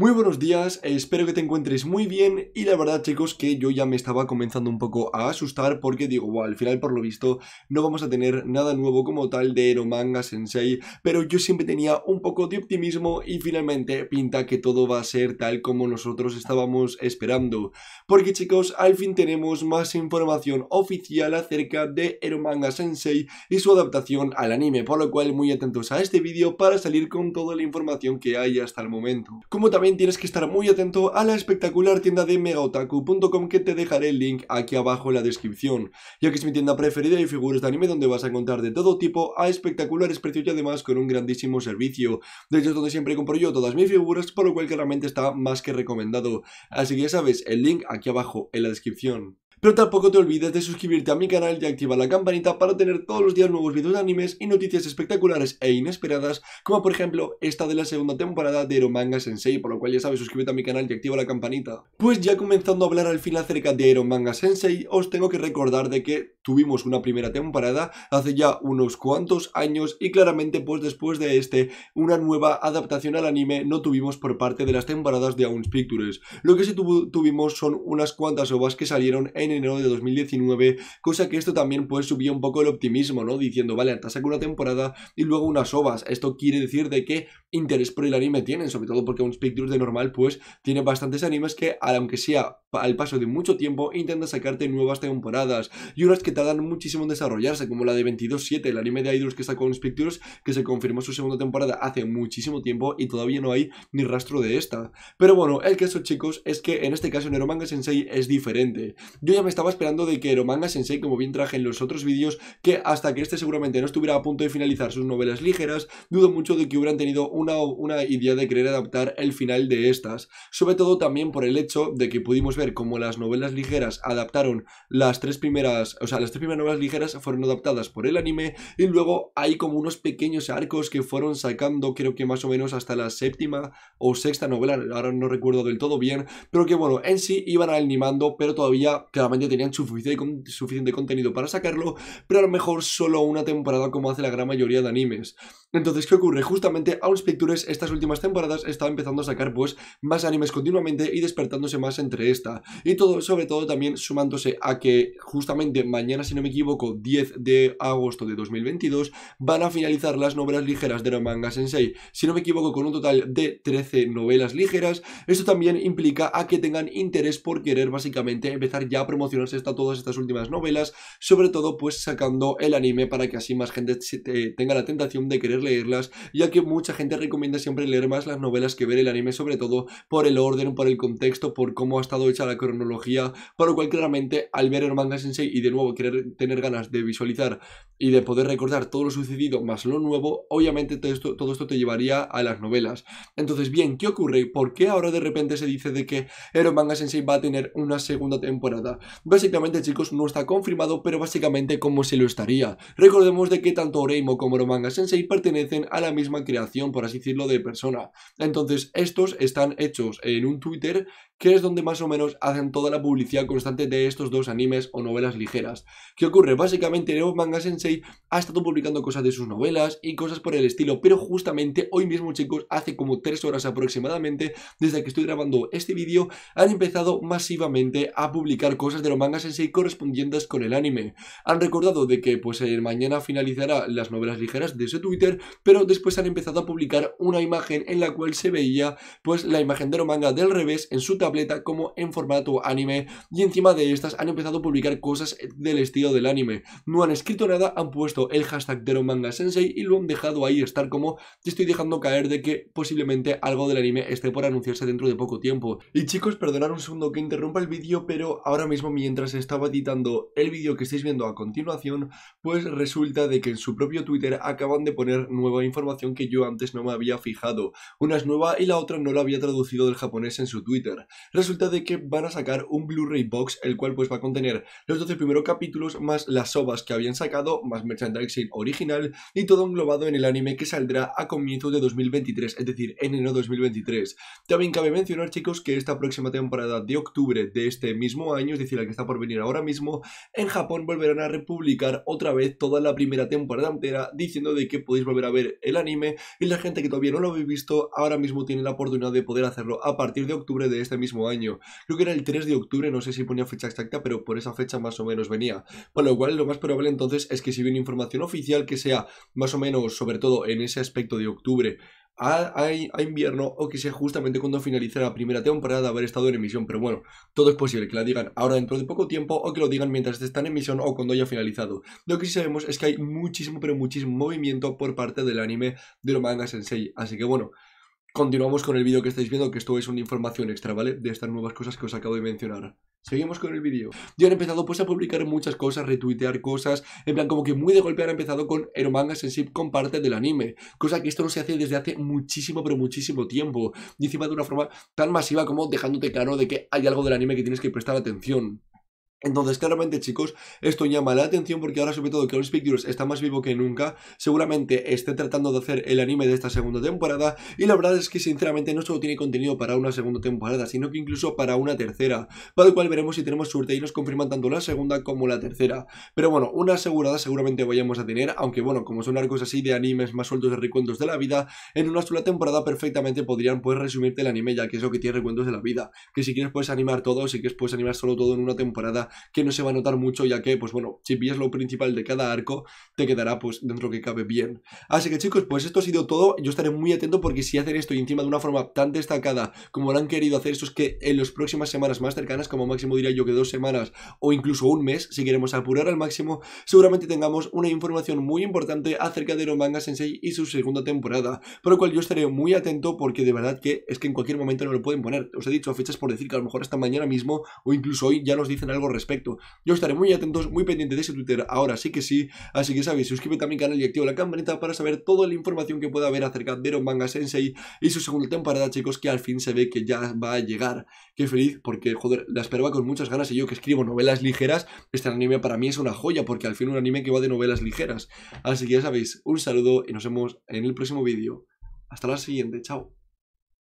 Muy buenos días, espero que te encuentres muy bien y la verdad chicos que yo ya me estaba comenzando un poco a asustar porque digo, al final por lo visto no vamos a tener nada nuevo como tal de Ero Manga Sensei, pero yo siempre tenía un poco de optimismo y finalmente pinta que todo va a ser tal como nosotros estábamos esperando. Porque chicos, al fin tenemos más información oficial acerca de Ero Manga Sensei y su adaptación al anime, por lo cual muy atentos a este vídeo para salir con toda la información que hay hasta el momento. Como también tienes que estar muy atento a la espectacular tienda de megaotaku.com que te dejaré el link aquí abajo en la descripción, ya que es mi tienda preferida de figuras de anime donde vas a encontrar de todo tipo a espectaculares precios y además con un grandísimo servicio. De hecho es donde siempre compro yo todas mis figuras, por lo cual claramente está más que recomendado. Así que ya sabes, el link aquí abajo en la descripción. Pero tampoco te olvides de suscribirte a mi canal y activar la campanita para tener todos los días nuevos vídeos de animes y noticias espectaculares e inesperadas, como por ejemplo esta de la segunda temporada de Hero Sensei, por lo cual ya sabes, suscríbete a mi canal y activa la campanita. Pues ya comenzando a hablar al final acerca de Hero Sensei, os tengo que recordar de que tuvimos una primera temporada hace ya unos cuantos años y claramente pues después de este, una nueva adaptación al anime no tuvimos por parte de las temporadas de Aun's Pictures. Lo que sí tuvimos son unas cuantas ovas que salieron en enero de 2019, cosa que esto también pues subía un poco el optimismo, ¿no? Diciendo, vale, hasta saca una temporada y luego unas ovas. Esto quiere decir de que interés por el anime tienen, sobre todo porque un Pictures de normal pues tiene bastantes animes que, aunque sea al paso de mucho tiempo, intenta sacarte nuevas temporadas y unas que tardan muchísimo en desarrollarse, como la de 227 el anime de Idols que sacó un Pictures, que se confirmó su segunda temporada hace muchísimo tiempo y todavía no hay ni rastro de esta. Pero bueno, el caso chicos es que en este caso Neromanga Sensei es diferente. Yo me estaba esperando de que romanga Sensei, como bien traje en los otros vídeos, que hasta que este seguramente no estuviera a punto de finalizar sus novelas ligeras, dudo mucho de que hubieran tenido una, una idea de querer adaptar el final de estas, sobre todo también por el hecho de que pudimos ver cómo las novelas ligeras adaptaron las tres primeras, o sea, las tres primeras novelas ligeras fueron adaptadas por el anime y luego hay como unos pequeños arcos que fueron sacando, creo que más o menos hasta la séptima o sexta novela, ahora no recuerdo del todo bien, pero que bueno, en sí iban animando, pero todavía, claro, ya tenían suficiente contenido para sacarlo, pero a lo mejor solo una temporada como hace la gran mayoría de animes. Entonces, ¿qué ocurre? Justamente Owls Pictures estas últimas temporadas está empezando a sacar pues más animes continuamente y despertándose más entre esta. Y todo, sobre todo también sumándose a que justamente mañana, si no me equivoco, 10 de agosto de 2022, van a finalizar las novelas ligeras de Romanga Sensei. Si no me equivoco, con un total de 13 novelas ligeras. Esto también implica a que tengan interés por querer básicamente empezar ya a promocionarse hasta todas estas últimas novelas, sobre todo pues sacando el anime para que así más gente tenga la tentación de querer leerlas, ya que mucha gente recomienda siempre leer más las novelas que ver el anime, sobre todo por el orden, por el contexto, por cómo ha estado hecha la cronología, por lo cual claramente al ver el manga sensei y de nuevo querer tener ganas de visualizar y de poder recordar todo lo sucedido más lo nuevo, obviamente todo esto, te llevaría a las novelas. Entonces, bien, ¿qué ocurre? ¿Por qué ahora de repente se dice de que Ero Manga Sensei va a tener una segunda temporada? Básicamente, chicos, no está confirmado, pero básicamente como se lo estaría. Recordemos de que tanto Oreimo como Ero Manga Sensei pertenecen pertenecen a la misma creación, por así decirlo, de persona. Entonces, estos están hechos en un Twitter que es donde más o menos hacen toda la publicidad constante de estos dos animes o novelas ligeras. ¿Qué ocurre? Básicamente, Neo Manga Sensei ha estado publicando cosas de sus novelas y cosas por el estilo, pero justamente hoy mismo, chicos, hace como 3 horas aproximadamente, desde que estoy grabando este vídeo, han empezado masivamente a publicar cosas de los mangas Sensei correspondientes con el anime. Han recordado de que, pues, eh, mañana finalizará las novelas ligeras de ese Twitter pero después han empezado a publicar una imagen en la cual se veía pues la imagen de Romanga del revés en su tableta como en formato anime y encima de estas han empezado a publicar cosas del estilo del anime. No han escrito nada, han puesto el hashtag de Romanga Sensei y lo han dejado ahí estar como te estoy dejando caer de que posiblemente algo del anime esté por anunciarse dentro de poco tiempo. Y chicos, perdonad un segundo que interrumpa el vídeo, pero ahora mismo mientras estaba editando el vídeo que estáis viendo a continuación, pues resulta de que en su propio Twitter acaban de poner nueva información que yo antes no me había fijado. Una es nueva y la otra no la había traducido del japonés en su Twitter. Resulta de que van a sacar un Blu-ray box, el cual pues va a contener los 12 primeros capítulos más las sobas que habían sacado, más merchandising original y todo englobado en el anime que saldrá a comienzos de 2023, es decir, enero 2023. También cabe mencionar chicos que esta próxima temporada de octubre de este mismo año, es decir, la que está por venir ahora mismo, en Japón volverán a republicar otra vez toda la primera temporada entera diciendo de que podéis volver a ver el anime y la gente que todavía no lo había visto ahora mismo tiene la oportunidad de poder hacerlo a partir de octubre de este mismo año. Creo que era el 3 de octubre, no sé si ponía fecha exacta, pero por esa fecha más o menos venía. Por lo cual lo más probable entonces es que si viene información oficial que sea más o menos, sobre todo en ese aspecto de octubre, a, invierno o que sea justamente cuando finalice la primera temporada de haber estado en emisión. Pero bueno, todo es posible que la digan ahora dentro de poco tiempo o que lo digan mientras está en emisión o cuando haya finalizado. Lo que sí sabemos es que hay muchísimo, pero muchísimo movimiento por parte del anime de los en sensei. Así que bueno. Continuamos con el vídeo que estáis viendo, que esto es una información extra, ¿vale? De estas nuevas cosas que os acabo de mencionar. Seguimos con el vídeo. Yo han empezado pues a publicar muchas cosas, retuitear cosas, en plan como que muy de golpe han empezado con el manga Sensip con parte del anime, cosa que esto no se hace desde hace muchísimo pero muchísimo tiempo, y encima de una forma tan masiva como dejándote claro de que hay algo del anime que tienes que prestar atención. Entonces, claramente, chicos, esto llama la atención porque ahora, sobre todo, que All Pictures está más vivo que nunca. Seguramente esté tratando de hacer el anime de esta segunda temporada. Y la verdad es que, sinceramente, no solo tiene contenido para una segunda temporada, sino que incluso para una tercera. Para lo cual veremos si tenemos suerte y nos confirman tanto la segunda como la tercera. Pero bueno, una asegurada seguramente vayamos a tener. Aunque bueno, como son arcos así de animes más sueltos de recuentos de la vida, en una sola temporada perfectamente podrían pues, resumirte el anime, ya que es lo que tiene recuentos de la vida. Que si quieres puedes animar todo, si quieres puedes animar solo todo en una temporada que no se va a notar mucho, ya que, pues bueno, si pillas lo principal de cada arco, te quedará pues dentro que cabe bien. Así que chicos, pues esto ha sido todo, yo estaré muy atento porque si hacen esto y encima de una forma tan destacada como lo han querido hacer, eso es que en las próximas semanas más cercanas, como máximo diría yo que dos semanas o incluso un mes, si queremos apurar al máximo, seguramente tengamos una información muy importante acerca de Romanga Sensei y su segunda temporada, por lo cual yo estaré muy atento porque de verdad que es que en cualquier momento no lo pueden poner. Os he dicho fechas por decir que a lo mejor hasta mañana mismo o incluso hoy ya nos dicen algo respecto. Yo estaré muy atentos, muy pendiente de ese Twitter, ahora sí que sí. Así que sabéis, suscríbete a mi canal y activa la campanita para saber toda la información que pueda haber acerca de Romanga Sensei y su segunda temporada, chicos, que al fin se ve que ya va a llegar. Qué feliz, porque, joder, la esperaba con muchas ganas y yo que escribo novelas ligeras, este anime para mí es una joya, porque al fin un anime que va de novelas ligeras. Así que ya sabéis, un saludo y nos vemos en el próximo vídeo. Hasta la siguiente, chao.